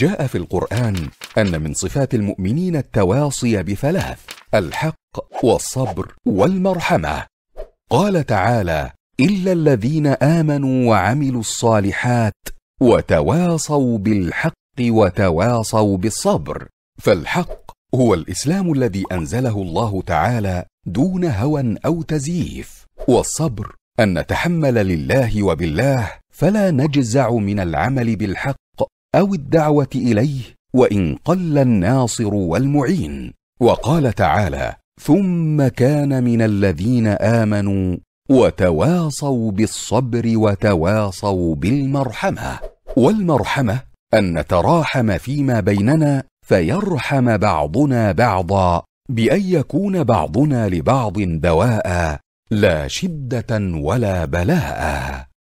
جاء في القران ان من صفات المؤمنين التواصي بثلاث الحق والصبر والمرحمه قال تعالى الا الذين امنوا وعملوا الصالحات وتواصوا بالحق وتواصوا بالصبر فالحق هو الاسلام الذي انزله الله تعالى دون هوى او تزييف والصبر ان نتحمل لله وبالله فلا نجزع من العمل بالحق او الدعوه اليه وان قل الناصر والمعين وقال تعالى ثم كان من الذين امنوا وتواصوا بالصبر وتواصوا بالمرحمه والمرحمه ان نتراحم فيما بيننا فيرحم بعضنا بعضا بان يكون بعضنا لبعض دواء لا شده ولا بلاء